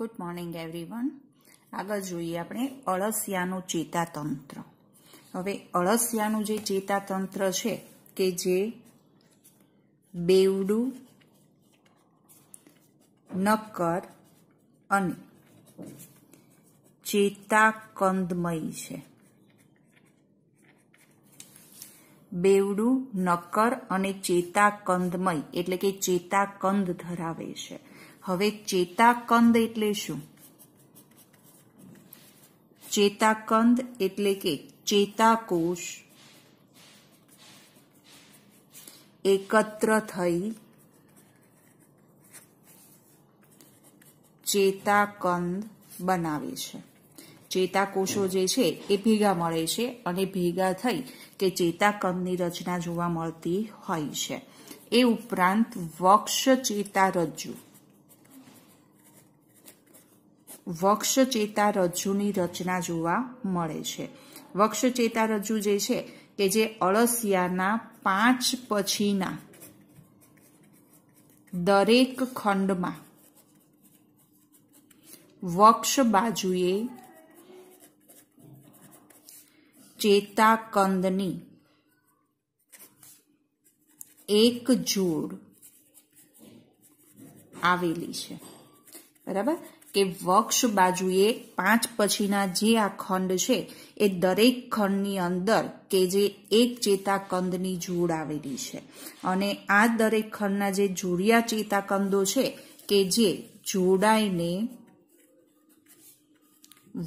good morning everyone આગળ જોઈએ આપણે અળસિયાનું ચેતાતંત્ર હવે અળસિયાનું જે ચેતાતંત્ર છે કે જે બેવડું નક્કર અને ચેતાકંદમય છે બેવડું નક્કર અને ચેતાકંદમય એટલે કે ચેતાકંદ ધરાવે છે હવે ચેતાકંદ એટલે શું ચેતાકંદ એટલે કે ચેતાકોષ એકત્ર થઈ ચેતાકંદ બનાવે છે ચેતાકોષો જે છે એ ભેગા મળે છે અને ભેગા થઈ કે ચેતાકંદની રચના જોવા મળતી હોય છે એ ઉપરાંત વક્ષ ચેતા રજ્જુ વક્ષચેતા રજ્જુની રચના જોવા મળે છે વક્ષચેતા રજ્જુ જે છે કે જે અળસિયાના પાંચ પછીના દરેક ખંડમાં વક્ષ બાજુએ ચેતાકંદની એક જોડ આવેલી છે બરાબર કે વક્ષ બાજુએ પાંચ પછીના જે આ ખંડ છે એ દરેક ખંડની અંદર કે જે એક ચેતાકંદની જોડ આવેલી છે અને આ દરેક ખંડના જે જોડિયા ચેતાકંદો છે કે જે જોડાઈને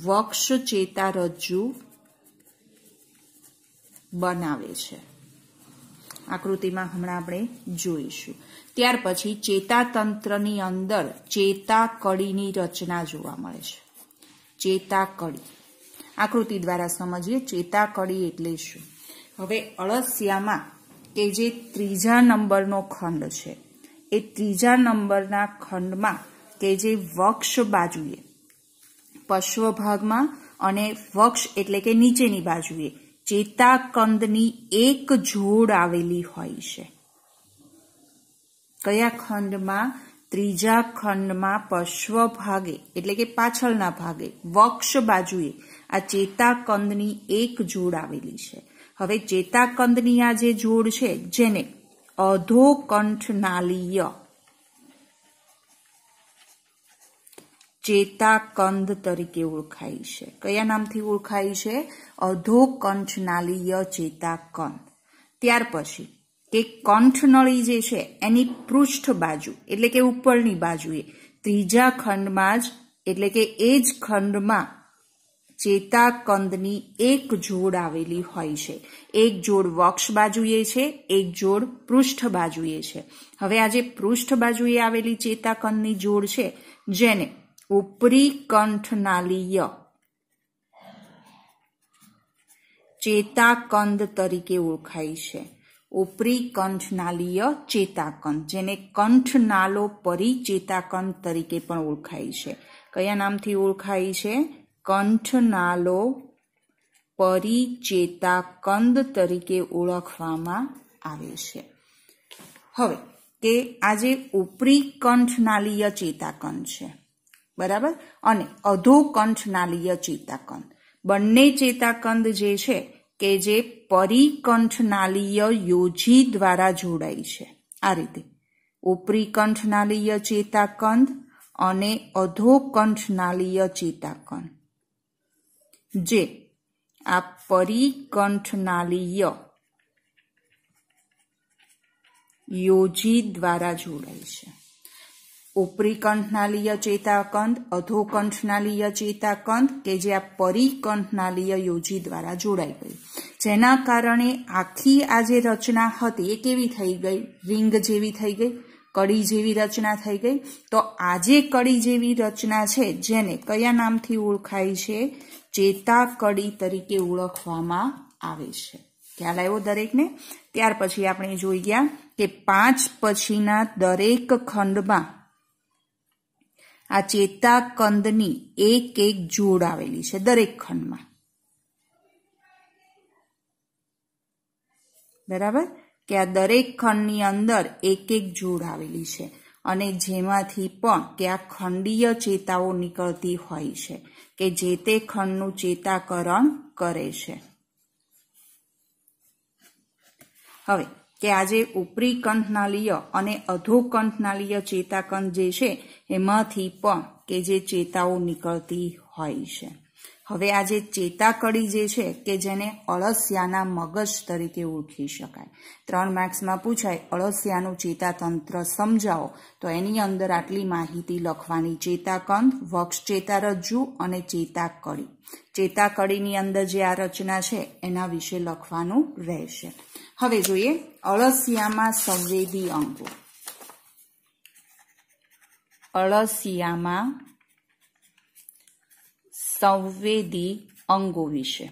વક્ષ ચેતા રજ્જુ બનાવે છે આકૃતિમાં હમણાં આપણે જોઈશું ત્યાર પછી ચેતાતંત્રની અંદર ચેતા કડીની રચના જોવા મળે છે ચેતા કડી આકૃતિ દ્વારા સમજીએ ચેતા કડી એટલે શું હવે અળસિયામાં કે જે ત્રીજા નંબરનો ખંડ છે એ ત્રીજા નંબરના ખંડમાં કે જે વક્ષ બાજુએ પશ્વભાગમાં અને વક્ષ એટલે કે નીચેની બાજુએ ચેતાકંદની એક જોડ આવેલી હોય છે કયા ખંડમાં ત્રીજા ખંડમાં પશ્વ ભાગે એટલે કે પાછળના ભાગે વક્ષ બાજુએ આ ચેતાકંદની એક જોડ આવેલી છે હવે ચેતાકંદની આ જે જોડ છે જેને અધોકંઠનાલીય ચેતાકંદ તરીકે ઓળખાય છે કયા નામથી ઓળખાય છે અધો અધોકંઠનાલીય ચેતાકંદ ત્યાર પછી કે કંઠનળી જે છે એની પૃષ્ઠ બાજુ એટલે કે ઉપરની બાજુએ ત્રીજા ખંડમાં જ એટલે કે એ જ ખંડમાં ચેતાકંદની એક જોડ આવેલી હોય છે એક જોડ વક્ષ બાજુએ છે એક જોડ પૃષ્ઠ બાજુએ છે હવે આજે પૃષ્ઠ બાજુએ આવેલી ચેતાકંદની જોડ છે જેને ઉપરી કંઠનાલીય ચેતાકંદ તરીકે ઓળખાય છે ઉપરી કંઠનાલીય ચેતાકંદ જેને કંઠનાલો પરિચેતાકંદ તરીકે પણ ઓળખાય છે કયા નામથી ઓળખાય છે કંઠનાલો પરિચેતાકંદ તરીકે ઓળખવામાં આવે છે હવે કે આજે ઉપરી કંઠનાલીય ચેતાકંદ છે બરાબર અને અધોકંઠ ચેતાકંદ બંને ચેતાકંદ જે છે કે જે પરિકંઠનાલીય યોજી દ્વારા જોડાય છે આ રીતે ઉપરી ચેતાકંદ અને અધોકંઠનાલીય ચેતાકંદ જે આ પરિકંઠનાલીય યોજી દ્વારા જોડાય છે ઉપરી કંઠનાલીય ચેતાકંદ અધોકંઠનાલીય ચેતાકંદ કે જે આ પરિકંઠનાલીય યોજી દ્વારા જોડાઈ ગઈ જેના કારણે આખી આ જે રચના હતી એ કેવી થઈ ગઈ રિંગ જેવી થઈ ગઈ કડી જેવી રચના થઈ ગઈ તો આજે કડી જેવી રચના છે જેને કયા નામથી ઓળખાય છે ચેતા કડી તરીકે ઓળખવામાં આવે છે ખ્યાલ આવ્યો દરેકને ત્યાર પછી આપણે જોઈ ગયા કે પાંચ પછીના દરેક ખંડમાં આ ચેતાકંદની એક એક જોડ આવેલી છે દરેક ખંડમાં બરાબર કે આ દરેક ખંડની અંદર એક એક જોડ આવેલી છે અને જેમાંથી પણ ત્યાં ખંડીય ચેતાઓ નીકળતી હોય છે કે જે તે ખંડનું ચેતાકરણ કરે છે હવે કે આજે ઉપરી કંઠનાલીય અને અધોકંઠનાલીય ચેતાકંઠ જે છે એમાંથી પણ કે જે ચેતાઓ નીકળતી હોય છે હવે આજે જે ચેતાકડી જે છે કે જેને અળસિયાના મગજ તરીકે ઓળખી શકાય ત્રણ માર્ક્સમાં પૂછાય અળસિયાનું ચેતાતંત્ર સમજાવો તો એની અંદર આટલી માહિતી લખવાની ચેતાકંદ વક્ષ ચેતારજ્જુ અને ચેતાકડી ચેતાકડીની અંદર જે આ રચના છે એના વિશે લખવાનું રહેશે હવે જોઈએ અળસિયામાં સંવેદી અંગો અળસિયામાં સંવેદી અંગો વિશે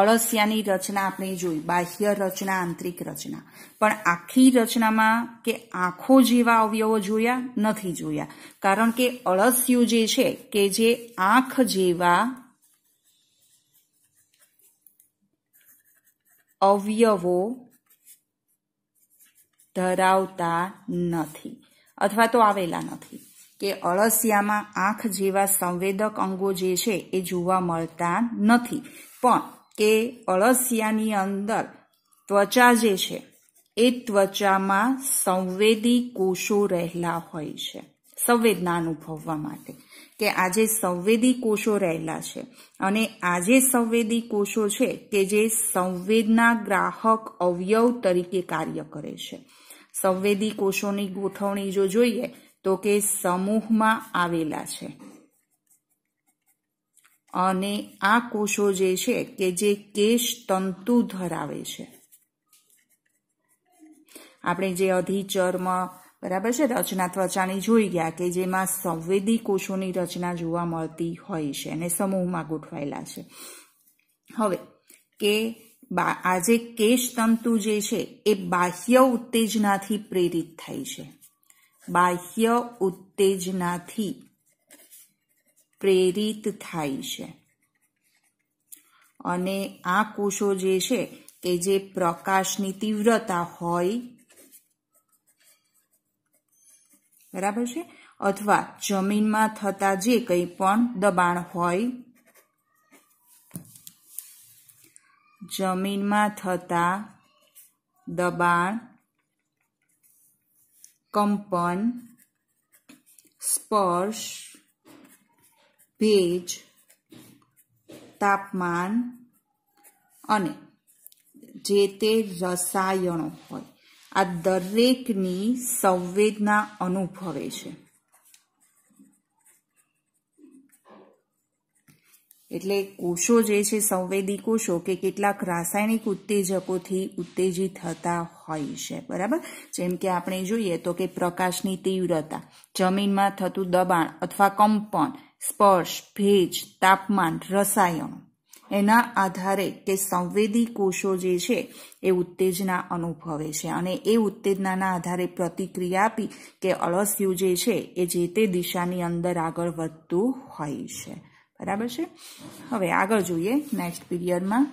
અળસિયાની રચના આપણે જોઈ બાહ્ય રચના આંતરિક રચના પણ આખી રચનામાં કે આંખો જેવા અવયવો જોયા નથી જોયા કારણ કે અળસિયું જે છે કે જે આંખ જેવા અવયવો ધરાવતા નથી અથવા તો આવેલા નથી કે અળસિયામાં આંખ જેવા સંવેદક અંગો જે છે એ જોવા મળતા નથી પણ કે અળસિયાની અંદર ત્વચા જે છે એ ત્વચામાં સંવેદી કોષો રહેલા હોય છે સંવેદના અનુભવવા માટે કે આજે સંવેદી કોષો રહેલા છે અને આજે સંવેદી કોષો છે કે જે સંવેદના ગ્રાહક અવયવ તરીકે કાર્ય કરે છે સંવેદી કોષોની ગોઠવણી જો જોઈએ તો કે સમૂહમાં આવેલા છે અને આ કોષો જે છે કે જે કેશ તંતુ ધરાવે છે આપણે જે અધિચર્મ બરાબર છે રચના ત્વચાની જોઈ ગયા કે જેમાં સંવેદી કોષોની રચના જોવા મળતી હોય છે અને સમૂહમાં ગોઠવાયેલા છે હવે કે આજે કેશ તંતુ જે છે એ બાહ્ય ઉત્તેજનાથી પ્રેરિત થાય છે બાહ્ય ઉત્તેજનાથી પ્રેરિત થાય છે અને આ કોષો જે છે કે જે પ્રકાશની તીવ્રતા હોય બરાબર છે અથવા જમીનમાં થતા જે કંઈ પણ દબાણ હોય જમીનમાં થતા દબાણ કંપન સ્પર્શ ભેજ તાપમાન અને જે તે રસાયણો હોય આ દરેકની સંવેદના અનુભવે છે એટલે કોષો જે છે સંવેદી કોષો કે કેટલાક રાસાયણિક ઉત્તેજકોથી ઉત્તેજિત થતા હોય છે બરાબર જેમ કે આપણે જોઈએ તો કે પ્રકાશની તીવ્રતા જમીનમાં થતું દબાણ અથવા કંપન સ્પર્શ ભેજ તાપમાન રસાયણ એના આધારે કે સંવેદી કોષો જે છે એ ઉત્તેજના અનુભવે છે અને એ ઉત્તેજનાના આધારે પ્રતિક્રિયા આપી કે અળસિયું જે છે એ જે તે દિશાની અંદર આગળ વધતું હોય છે બરાબર છે હવે આગળ જોઈએ નેક્સ્ટ પીરિયડમાં